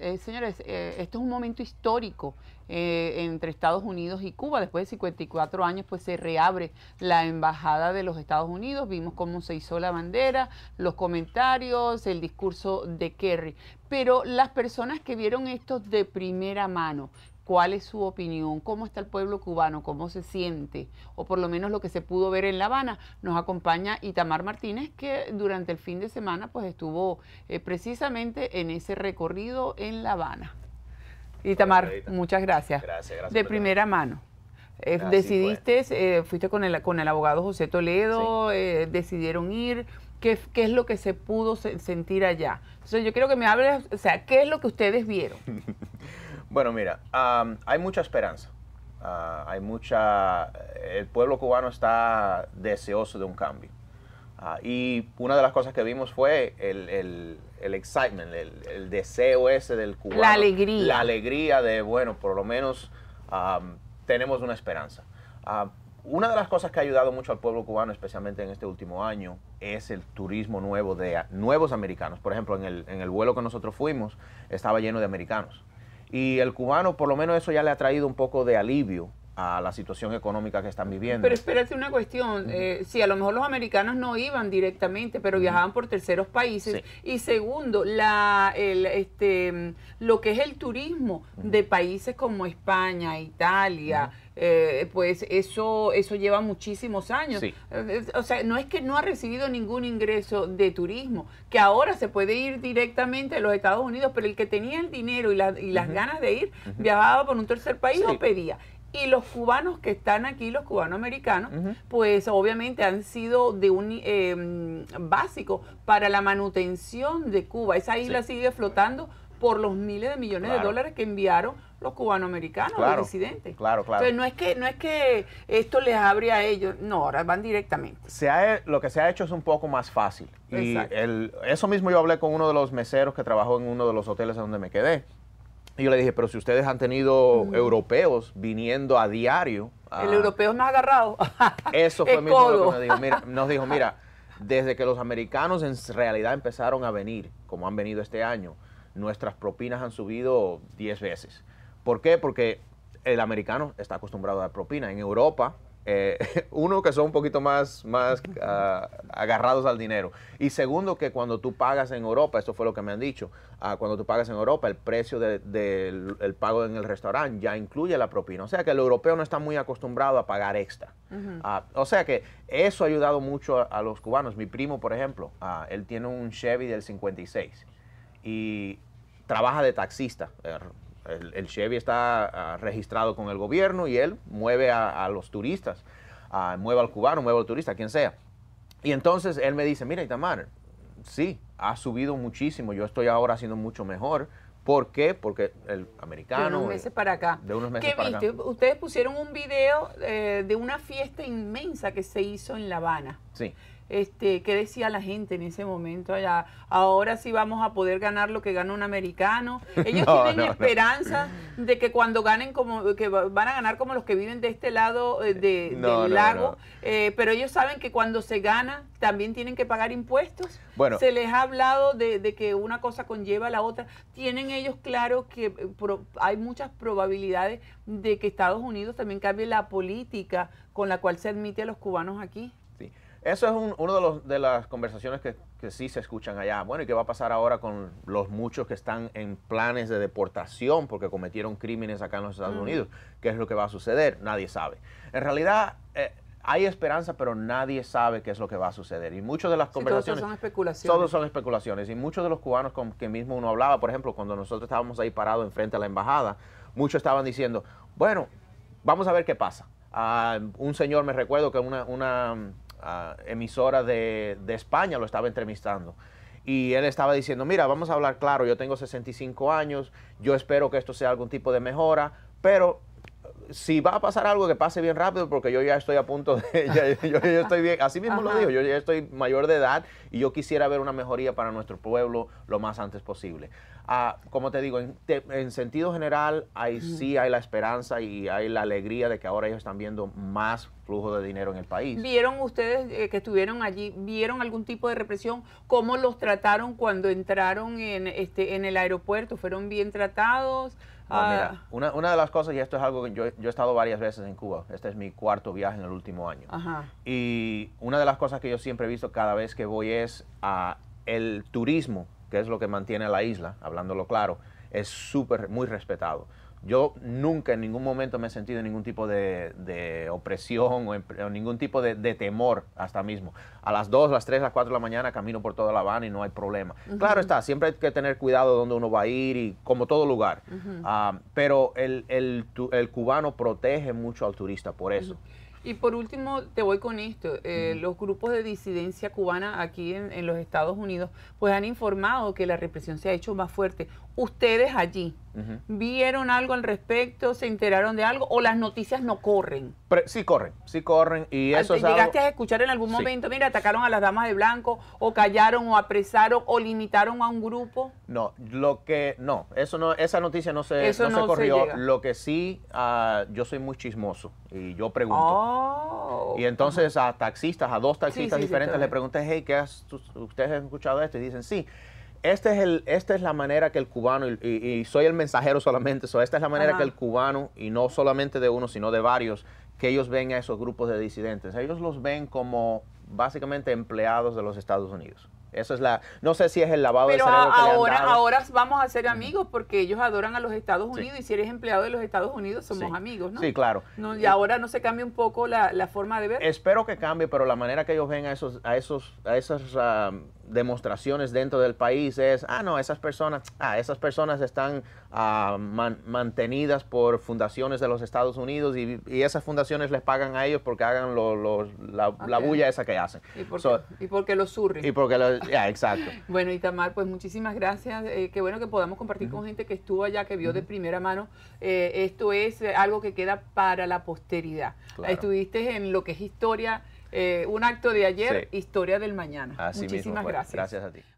Eh, señores, eh, esto es un momento histórico eh, entre Estados Unidos y Cuba. Después de 54 años, pues se reabre la embajada de los Estados Unidos. Vimos cómo se hizo la bandera, los comentarios, el discurso de Kerry. Pero las personas que vieron esto de primera mano, cuál es su opinión, cómo está el pueblo cubano, cómo se siente, o por lo menos lo que se pudo ver en La Habana. Nos acompaña Itamar Martínez, que durante el fin de semana pues estuvo eh, precisamente en ese recorrido en La Habana. Itamar, muchas gracias. Gracias, gracias. De primera mano. Eh, decidiste, pues. eh, fuiste con el, con el abogado José Toledo, decidieron ir. ¿Qué, es lo que se pudo sentir allá? Entonces, yo quiero que me hables, o sea, ¿qué es lo que ustedes vieron? Bueno, mira, hay mucha esperanza. Ah, hay mucha. El pueblo cubano está deseoso de un cambio. Ah, y una de las cosas que vimos fue el, el, el excitement, el, el, deseo ese del cubano. La alegría. La alegría de, bueno, por lo menos tenemos una esperanza. Ah, una de las cosas que ha ayudado mucho al pueblo cubano, especialmente en este último año, es el turismo nuevo de nuevos americanos. Por ejemplo, en el, en el vuelo que nosotros fuimos, estaba lleno de americanos. Y el cubano, por lo menos eso ya le ha traído un poco de alivio a la situación económica que están viviendo. Pero espérate una cuestión, eh, si sí, a lo mejor los americanos no iban directamente, pero viajaban por terceros países. Y segundo, la, este, lo que es el turismo de países como España, Italia, eh, pues eso, eso lleva muchísimos años. Eh, o sea, no es que no ha recibido ningún ingreso de turismo, que ahora se puede ir directamente a los Estados Unidos, pero el que tenía el dinero y, y las ganas de ir, viajaba por un tercer país o pedía. Y los cubanos que están aquí, los cubanos americanos, pues obviamente han sido de un em, básico para la manutención de Cuba. Esa isla sigue flotando por los miles de millones de dólares que enviaron los cubanoamericanos, americanos los residentes. Claro, claro. Entonces no es que no es que esto les abre a ellos, no, ahora van directamente. Se lo que se ha hecho es un poco más fácil. Y eso mismo yo hablé con uno de los meseros que trabajó en uno de los hoteles donde me quedé y yo le dije, pero si ustedes han tenido mm. europeos viniendo a diario. el europeo me ha agarrado. eso fue mi lo nos dijo. Mira, nos dijo, mira, desde que los americanos en realidad empezaron a venir, como han venido este año, nuestras propinas han subido 10 veces. ¿Por qué? Porque el americano está acostumbrado a dar propina. En Europa, eh, uno, que son un poquito más, más ah, agarrados al dinero. Y segundo, que cuando tú pagas en Europa, esto fue lo que me han dicho, ah, cuando tú pagas en Europa, el precio del pago en el restaurante ya incluye la propina. O sea que el europeo no está muy acostumbrado a pagar extra. Ah, o sea que eso ha ayudado mucho a, a los cubanos. Mi primo, por ejemplo, él tiene un Chevy del 56 y trabaja de taxista. Eh, el, Chevy está ah, registrado con el gobierno y él mueve a, los turistas, mueve al cubano, mueve al turista, quien sea. Y entonces él me dice, mira Itamar, sí, ha subido muchísimo, yo estoy ahora haciendo mucho mejor, ¿Por qué? Porque el americano... De unos meses para acá. De unos ¿Qué viste? Ustedes pusieron un video eh, de una fiesta inmensa que se hizo en La Habana. Sí este, qué decía la gente en ese momento allá. Ahora sí vamos a poder ganar lo que gana un americano. Ellos tienen esperanza de que cuando ganen como que van a ganar como los que viven de este lado eh, de, del lago, eh, pero ellos saben que cuando se gana también tienen que pagar impuestos. se les ha hablado de, que una cosa conlleva a la otra. Tienen ellos claro que eh, hay muchas probabilidades de que Estados Unidos también cambie la política con la cual se admite a los cubanos aquí. Eso es un, uno de, los, de las conversaciones que, sí se escuchan allá. Bueno, ¿y qué va a pasar ahora con los muchos que están en planes de deportación porque cometieron crímenes acá en los Estados mm. Unidos? ¿Qué es lo que va a suceder? Nadie sabe. En realidad... Eh, hay esperanza, pero nadie sabe qué es lo que va a suceder. Y muchas de las conversaciones. Todos son especulaciones. Todos son especulaciones. Y muchos de los cubanos con que mismo uno hablaba, por ejemplo, cuando nosotros estábamos ahí parados enfrente a la embajada, muchos estaban diciendo, bueno, vamos a ver qué pasa. Ah, un señor, me recuerdo que una emisora de, de, España lo estaba entrevistando. Y él estaba diciendo, mira, vamos a hablar claro, yo tengo 65 años, yo espero que esto sea algún tipo de mejora, pero eh, si va a pasar algo que pase bien rápido, porque yo ya estoy a punto de, yo, estoy bien, así mismo lo digo, yo ya estoy mayor de edad y yo quisiera ver una mejoría para nuestro pueblo lo más antes posible. Ah, como te digo, en, en sentido general, ahí sí hay la esperanza y hay la alegría de que ahora ellos están viendo más flujo de dinero en el país. ¿Vieron ustedes eh, que estuvieron allí, vieron algún tipo de represión? ¿Cómo los trataron cuando entraron en, este, el aeropuerto? ¿Fueron bien tratados? mira, ah. una, de las cosas, y esto es algo que yo, he estado varias veces en Cuba, este es mi cuarto viaje en el último año, y una de las cosas que yo siempre he visto cada vez que voy es a el turismo, que es lo que mantiene la isla, hablándolo claro, es súper, muy respetado. Yo nunca en ningún momento me he sentido ningún tipo de, opresión o, ningún tipo de, temor hasta mismo. A las 2, las 3, las 4 de la mañana camino por toda La Habana y no hay problema. Claro está, siempre hay que tener cuidado dónde uno va a ir y como todo lugar. Ah, pero el, cubano protege mucho al turista por eso. Y por último, te voy con esto. Eh, los grupos de disidencia cubana aquí en, los Estados Unidos, pues han informado que la represión se ha hecho más fuerte. Ustedes allí, ¿vieron algo al respecto? ¿Se enteraron de algo? ¿O las noticias no corren? sí corren, sí corren y eso es ¿Llegaste a escuchar en algún momento, mira, atacaron a las damas de blanco o callaron o apresaron o limitaron a un grupo? No, lo que no, eso no esa noticia no se, no se corrió, lo que sí ah, yo soy muy chismoso y yo pregunto. Oh, y entonces a taxistas, a dos taxistas diferentes le pregunté, "Hey, ¿qué has, ustedes han escuchado esto?" y dicen, "Sí." Este es el, esta es la manera que el cubano, y, soy el mensajero solamente, so, esta es la manera que el cubano, y no solamente de uno, sino de varios, que ellos ven a esos grupos de disidentes. Ellos los ven como básicamente empleados de los Estados Unidos. Eso es la, no sé si es el lavado de cerebro que ahora, ahora vamos a ser amigos porque ellos adoran a los Estados Unidos y si eres empleado de los Estados Unidos somos amigos, ¿no? Sí, claro. y, eh, ahora no se cambia un poco la, forma de ver. Espero que cambie, pero la manera que ellos ven a esos, a esos, a esos ah, demostraciones dentro del país es, ah, no, esas personas, ah, esas personas están ah, mantenidas por fundaciones de los Estados Unidos y, esas fundaciones les pagan a ellos porque hagan lo, la, bulla esa que hacen. Y porque, y porque los surren. Y porque exacto. bueno, Itamar, pues muchísimas gracias. Eh, qué bueno que podamos compartir con gente que estuvo allá, que vio de primera mano. Eh, esto es algo que queda para la posteridad. Estuviste en lo que es historia eh, un acto de ayer, historia del mañana. Muchísimas pues, gracias. Gracias a ti.